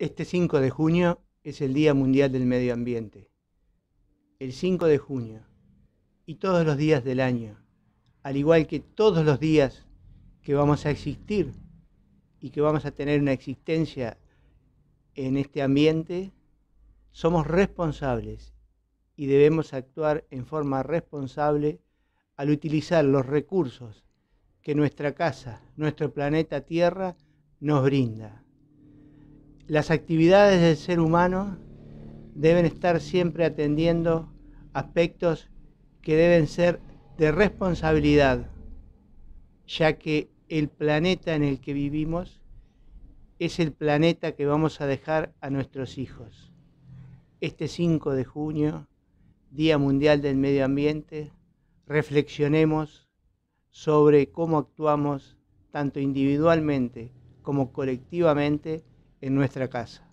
Este 5 de junio es el Día Mundial del Medio Ambiente. El 5 de junio y todos los días del año, al igual que todos los días que vamos a existir y que vamos a tener una existencia en este ambiente, somos responsables y debemos actuar en forma responsable al utilizar los recursos que nuestra casa, nuestro planeta Tierra, nos brinda. Las actividades del ser humano deben estar siempre atendiendo aspectos que deben ser de responsabilidad, ya que el planeta en el que vivimos es el planeta que vamos a dejar a nuestros hijos. Este 5 de junio, Día Mundial del Medio Ambiente, reflexionemos sobre cómo actuamos tanto individualmente como colectivamente en nuestra casa.